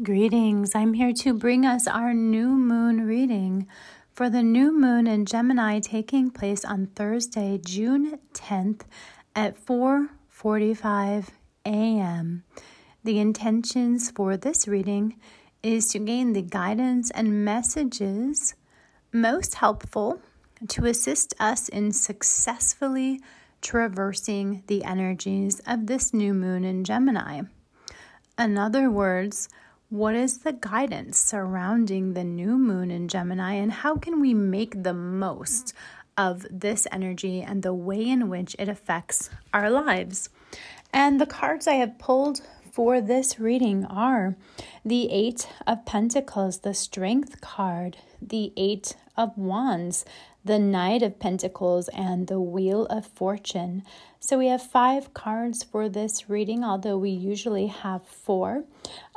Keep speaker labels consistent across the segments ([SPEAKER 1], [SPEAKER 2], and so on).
[SPEAKER 1] Greetings. I'm here to bring us our new moon reading for the new moon in Gemini taking place on Thursday, June 10th at 4:45 a.m. The intentions for this reading is to gain the guidance and messages most helpful to assist us in successfully traversing the energies of this new moon in Gemini. In other words, what is the guidance surrounding the new moon in Gemini, and how can we make the most of this energy and the way in which it affects our lives? And the cards I have pulled for this reading are the Eight of Pentacles, the Strength card, the Eight of Wands, the Knight of Pentacles, and the Wheel of Fortune. So we have five cards for this reading, although we usually have four.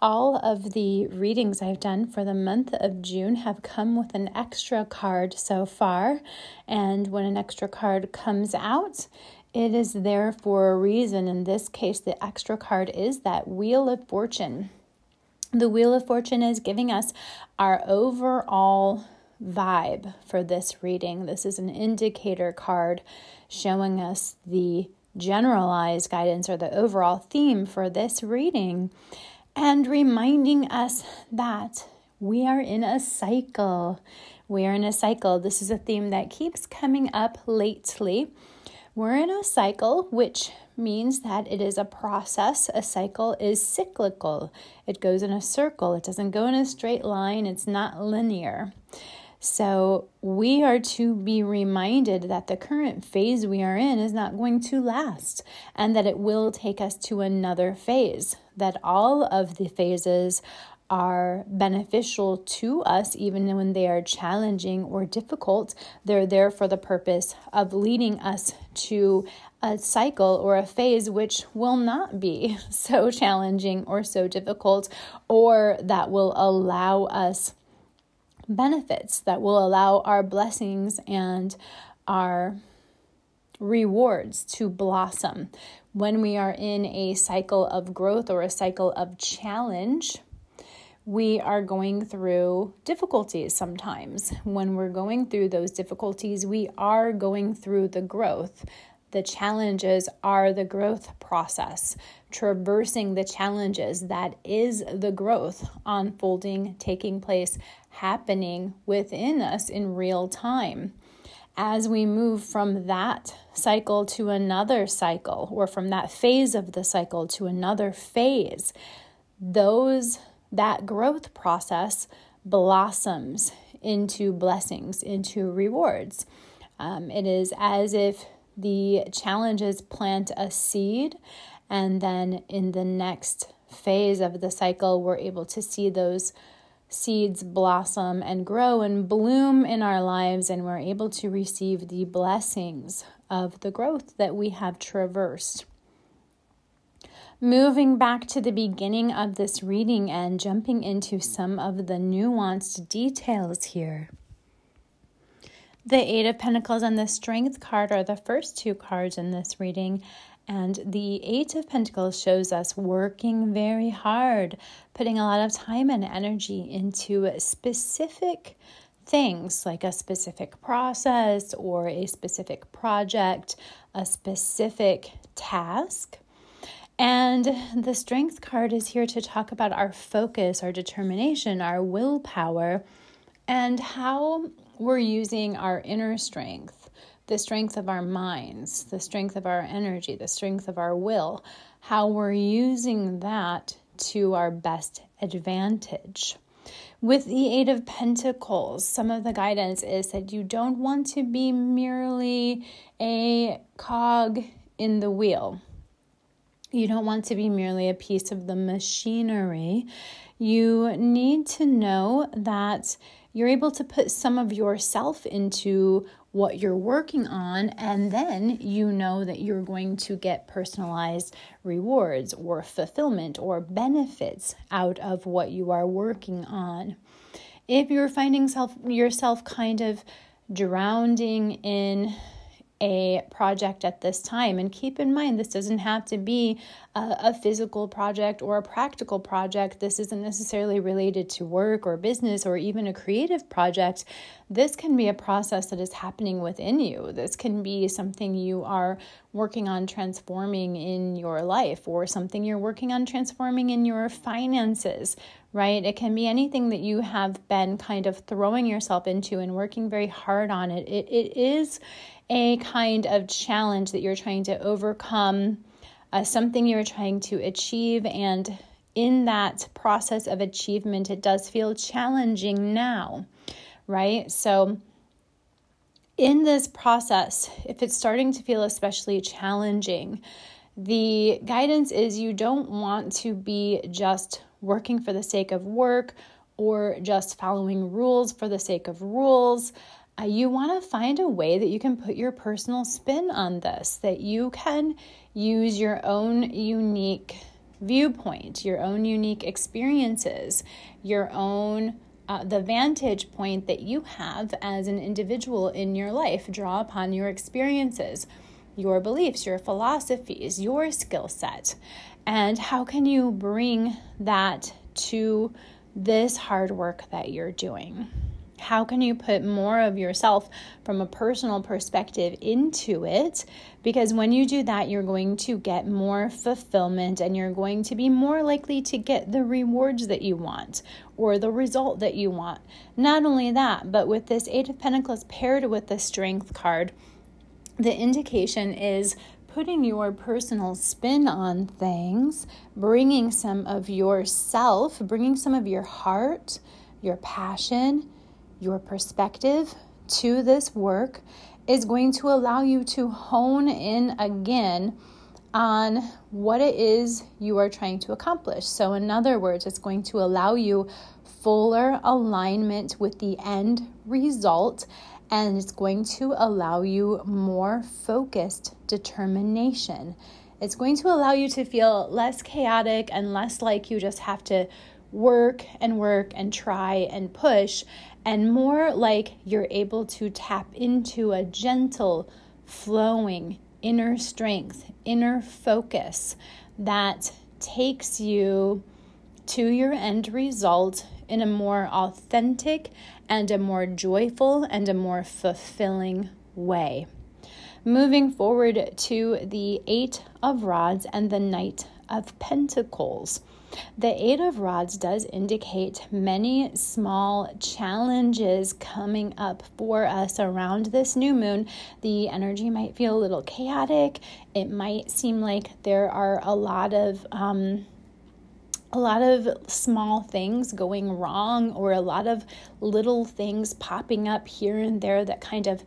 [SPEAKER 1] All of the readings I've done for the month of June have come with an extra card so far. And when an extra card comes out, it is there for a reason. In this case, the extra card is that Wheel of Fortune. The Wheel of Fortune is giving us our overall vibe for this reading. This is an indicator card showing us the generalized guidance or the overall theme for this reading and reminding us that we are in a cycle. We are in a cycle. This is a theme that keeps coming up lately. We're in a cycle, which means that it is a process. A cycle is cyclical, it goes in a circle, it doesn't go in a straight line, it's not linear. So we are to be reminded that the current phase we are in is not going to last and that it will take us to another phase, that all of the phases are beneficial to us, even when they are challenging or difficult. They're there for the purpose of leading us to a cycle or a phase which will not be so challenging or so difficult, or that will allow us benefits that will allow our blessings and our rewards to blossom. When we are in a cycle of growth or a cycle of challenge, we are going through difficulties sometimes. When we're going through those difficulties, we are going through the growth the challenges are the growth process. Traversing the challenges that is the growth unfolding, taking place, happening within us in real time. As we move from that cycle to another cycle, or from that phase of the cycle to another phase, those that growth process blossoms into blessings, into rewards. Um, it is as if the challenges plant a seed, and then in the next phase of the cycle, we're able to see those seeds blossom and grow and bloom in our lives, and we're able to receive the blessings of the growth that we have traversed. Moving back to the beginning of this reading and jumping into some of the nuanced details here. The Eight of Pentacles and the Strength card are the first two cards in this reading. And the Eight of Pentacles shows us working very hard, putting a lot of time and energy into specific things like a specific process or a specific project, a specific task. And the Strength card is here to talk about our focus, our determination, our willpower, and how we're using our inner strength, the strength of our minds, the strength of our energy, the strength of our will, how we're using that to our best advantage. With the Eight of Pentacles, some of the guidance is that you don't want to be merely a cog in the wheel. You don't want to be merely a piece of the machinery. You need to know that you're able to put some of yourself into what you're working on, and then you know that you're going to get personalized rewards or fulfillment or benefits out of what you are working on. If you're finding self, yourself kind of drowning in a project at this time. And keep in mind, this doesn't have to be a, a, physical project or a practical project. This isn't necessarily related to work or business or even a creative project. This can be a process that is happening within you. This can be something you are working on transforming in your life or something you're working on transforming in your finances, right? It can be anything that you have been kind of throwing yourself into and working very hard on it. It, it is a kind of challenge that you're trying to overcome, uh, something you're trying to achieve. And in that process of achievement, it does feel challenging now, right? So, in this process, if it's starting to feel especially challenging, the guidance is you don't want to be just working for the sake of work or just following rules for the sake of rules. Uh, you want to find a way that you can put your personal spin on this, that you can use your own unique viewpoint, your own unique experiences, your own uh, the vantage point that you have as an individual in your life. Draw upon your experiences, your beliefs, your philosophies, your skill set, and how can you bring that to this hard work that you're doing? How can you put more of yourself from a personal perspective into it? Because when you do that, you're going to get more fulfillment and you're going to be more likely to get the rewards that you want or the result that you want. Not only that, but with this Eight of Pentacles paired with the Strength card, the indication is putting your personal spin on things, bringing some of yourself, bringing some of your heart, your passion, your perspective to this work is going to allow you to hone in again on what it is you are trying to accomplish. So, in other words, it's going to allow you fuller alignment with the end result and it's going to allow you more focused determination. It's going to allow you to feel less chaotic and less like you just have to work and work and try and push, and more like you're able to tap into a gentle, flowing inner strength, inner focus that takes you to your end result in a more authentic and a more joyful and a more fulfilling way. Moving forward to the Eight of Rods and the Knight of Pentacles. The Eight of Rods does indicate many small challenges coming up for us around this new moon. The energy might feel a little chaotic. It might seem like there are a lot of um, a lot of small things going wrong or a lot of little things popping up here and there that kind of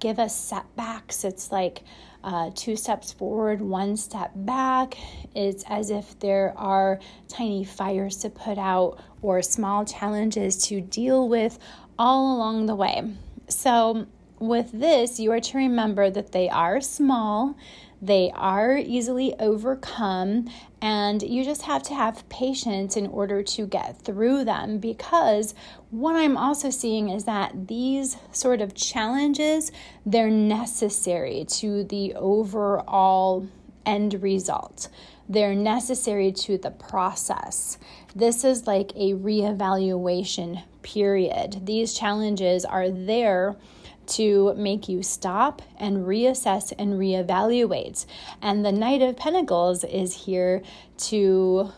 [SPEAKER 1] give us setbacks. It's like uh, two steps forward, one step back. It's as if there are tiny fires to put out or small challenges to deal with all along the way. So, with this, you are to remember that they are small, they are easily overcome, and you just have to have patience in order to get through them because what I'm also seeing is that these sort of challenges, they're necessary to the overall end result. They're necessary to the process. This is like a reevaluation period. These challenges are there to make you stop and reassess and reevaluate. And the Knight of Pentacles is here to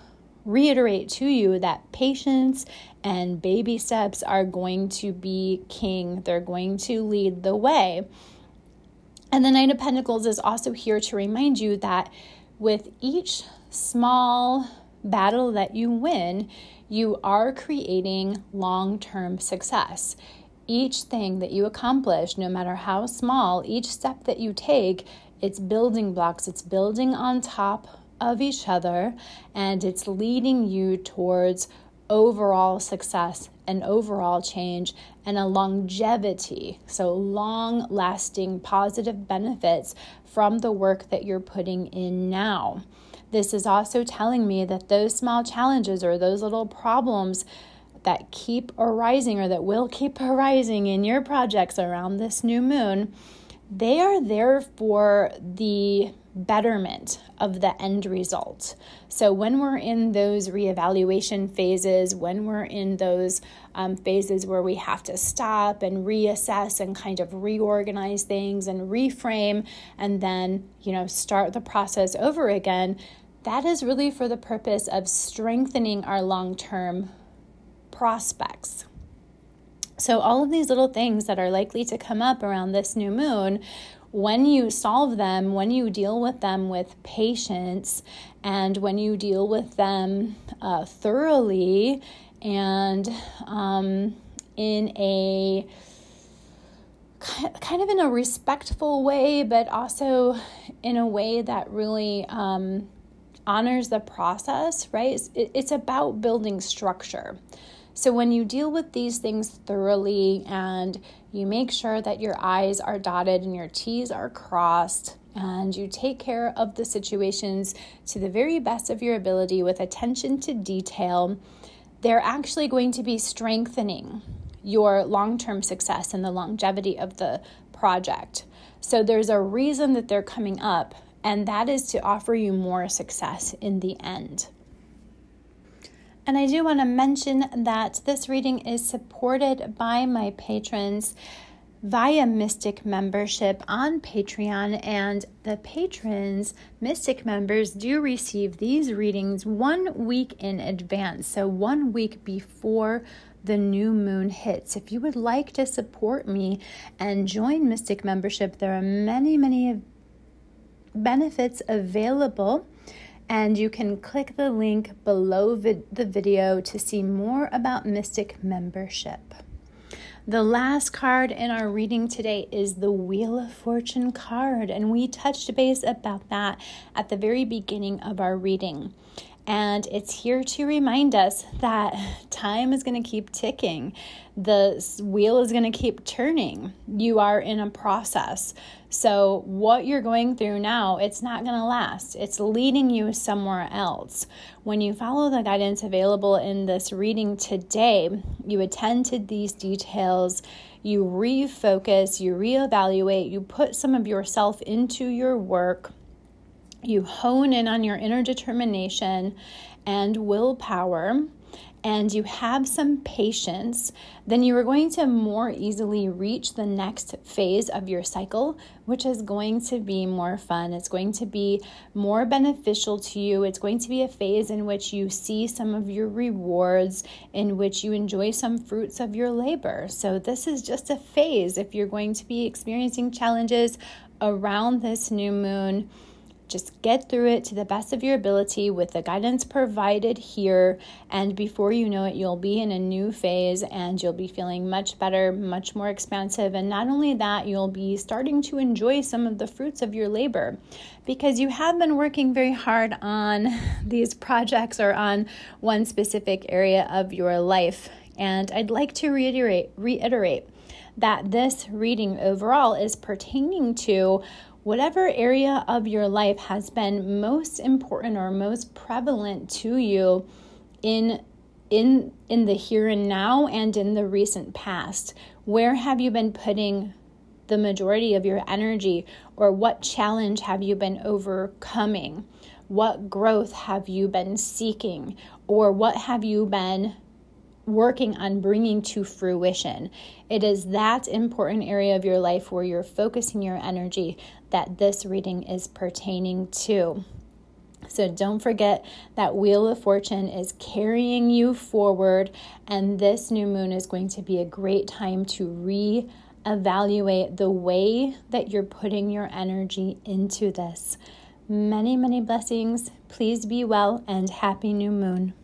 [SPEAKER 1] reiterate to you that patience and baby steps are going to be king, they're going to lead the way. And the Knight of Pentacles is also here to remind you that with each small battle that you win, you are creating long term success. Each thing that you accomplish, no matter how small, each step that you take, it's building blocks, it's building on top of each other, and it's leading you towards overall success and overall change and a longevity. So, long lasting positive benefits from the work that you're putting in now. This is also telling me that those small challenges or those little problems that keep arising or that will keep arising in your projects around this new moon, they are there for the betterment of the end result. So, when we're in those reevaluation phases, when we're in those um, phases where we have to stop and reassess and kind of reorganize things and reframe and then, you know, start the process over again, that is really for the purpose of strengthening our long term prospects. So, all of these little things that are likely to come up around this new moon, when you solve them, when you deal with them with patience, and when you deal with them uh, thoroughly and um, in a kind of in a respectful way, but also in a way that really um, honors the process, right? It's, it's about building structure. So, when you deal with these things thoroughly and you make sure that your I's are dotted and your T's are crossed, and you take care of the situations to the very best of your ability with attention to detail, they're actually going to be strengthening your long term success and the longevity of the project. So, there's a reason that they're coming up, and that is to offer you more success in the end. And I do want to mention that this reading is supported by my patrons via Mystic membership on Patreon, and the patrons, Mystic members, do receive these readings one week in advance, so one week before the new moon hits. If you would like to support me and join Mystic membership, there are many, many benefits available and you can click the link below vid- the video to see more about Mystic membership. The last card in our reading today is the Wheel of Fortune card, and we touched base about that at the very beginning of our reading. And it's here to remind us that time is going to keep ticking. The wheel is going to keep turning. You are in a process. So, what you're going through now, it's not going to last. It's leading you somewhere else. When you follow the guidance available in this reading today, you attend to these details, you refocus, you reevaluate, you put some of yourself into your work you hone in on your inner determination and willpower and you have some patience, then you are going to more easily reach the next phase of your cycle, which is going to be more fun. It's going to be more beneficial to you. It's going to be a phase in which you see some of your rewards, in which you enjoy some fruits of your labor. So, this is just a phase if you're going to be experiencing challenges around this new moon just get through it to the best of your ability with the guidance provided here. And before you know it, you'll be in a new phase and you'll be feeling much better, much more expansive. And not only that, you'll be starting to enjoy some of the fruits of your labor because you have been working very hard on these projects or on one specific area of your life. And I'd like to reiterate, reiterate that this reading overall is pertaining to whatever area of your life has been most important or most prevalent to you in in in the here and now and in the recent past where have you been putting the majority of your energy or what challenge have you been overcoming what growth have you been seeking or what have you been working on bringing to fruition. It is that important area of your life where you're focusing your energy that this reading is pertaining to. So don't forget that Wheel of Fortune is carrying you forward, and this new moon is going to be a great time to re evaluate the way that you're putting your energy into this. Many, many blessings. Please be well and happy new moon.